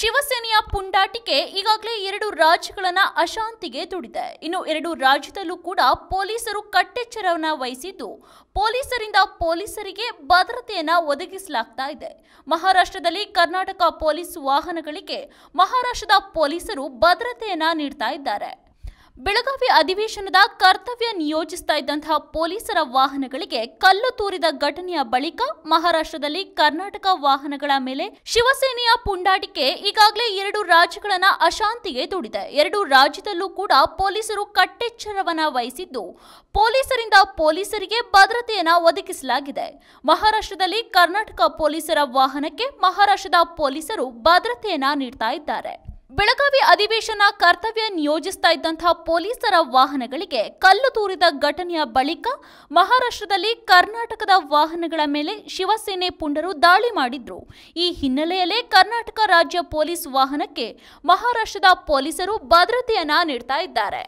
ಶಿವಸೇನೆಯ ಪುಂಡಾಟಿಕೆ ಈಗಾಗಲೇ ಎರಡು ರಾಜ್ಯಗಳನ್ನ ಅಶಾಂತಿಗೆ ದುಡಿದೆ ಇನ್ನು ಎರಡು ರಾಜ್ಯದಲ್ಲೂ ಕೂಡ ಪೊಲೀಸರು ಕಟ್ಟೆಚ್ಚರವನ್ನ ವಹಿಸಿದ್ದು ಪೊಲೀಸರಿಂದ ಪೊಲೀಸರಿಗೆ ಭದ್ರತೆಯನ್ನ ಒದಗಿಸಲಾಗ್ತಾ ಇದೆ ಮಹಾರಾಷ್ಟ್ರದಲ್ಲಿ ಕರ್ನಾಟಕ ಪೊಲೀಸ್ ವಾಹನಗಳಿಗೆ ಮಹಾರಾಷ್ಟ್ರದ ಪೊಲೀಸರು ಭದ್ರತೆಯನ್ನ ನೀಡ್ತಾ ಇದ್ದಾರೆ ಬೆಳಗಾವಿ ಅಧಿವೇಶನದ ಕರ್ತವ್ಯ ನಿಯೋಜಿಸ್ತಾ ಇದ್ದಂತಹ ಪೊಲೀಸರ ವಾಹನಗಳಿಗೆ ಕಲ್ಲು ತೂರಿದ ಘಟನೆಯ ಬಳಿಕ ಮಹಾರಾಷ್ಟ್ರದಲ್ಲಿ ಕರ್ನಾಟಕ ವಾಹನಗಳ ಮೇಲೆ ಶಿವಸೇನೆಯ ಪುಂಡಾಟಿಕೆ ಈಗಾಗಲೇ ಎರಡು ರಾಜ್ಯಗಳನ್ನ ಅಶಾಂತಿಗೆ ದೂಡಿದೆ ಎರಡು ರಾಜ್ಯದಲ್ಲೂ ಕೂಡ ಪೊಲೀಸರು ಕಟ್ಟೆಚ್ಚರವನ್ನ ವಹಿಸಿದ್ದು ಪೊಲೀಸರಿಂದ ಪೊಲೀಸರಿಗೆ ಭದ್ರತೆಯನ್ನ ಒದಗಿಸಲಾಗಿದೆ ಮಹಾರಾಷ್ಟ್ರದಲ್ಲಿ ಕರ್ನಾಟಕ ಪೊಲೀಸರ ವಾಹನಕ್ಕೆ ಮಹಾರಾಷ್ಟ್ರದ ಪೊಲೀಸರು ಭದ್ರತೆಯನ್ನ ನೀಡ್ತಾ ಇದ್ದಾರೆ ಬೆಳಗಾವಿ ಅಧಿವೇಶನ ಕರ್ತವ್ಯ ನಿಯೋಜಿಸ್ತಾ ಇದ್ದಂಥ ಪೊಲೀಸರ ವಾಹನಗಳಿಗೆ ಕಲ್ಲು ತೂರಿದ ಘಟನೆಯ ಬಳಿಕ ಮಹಾರಾಷ್ಟ್ರದಲ್ಲಿ ಕರ್ನಾಟಕದ ವಾಹನಗಳ ಮೇಲೆ ಶಿವಸೇನೆ ಪುಂಡರು ದಾಳಿ ಮಾಡಿದ್ರು ಈ ಹಿನ್ನೆಲೆಯಲ್ಲೇ ಕರ್ನಾಟಕ ರಾಜ್ಯ ಪೊಲೀಸ್ ವಾಹನಕ್ಕೆ ಮಹಾರಾಷ್ಟ್ರದ ಪೊಲೀಸರು ಭದ್ರತೆಯನ್ನ ನೀಡ್ತಾ ಇದ್ದಾರೆ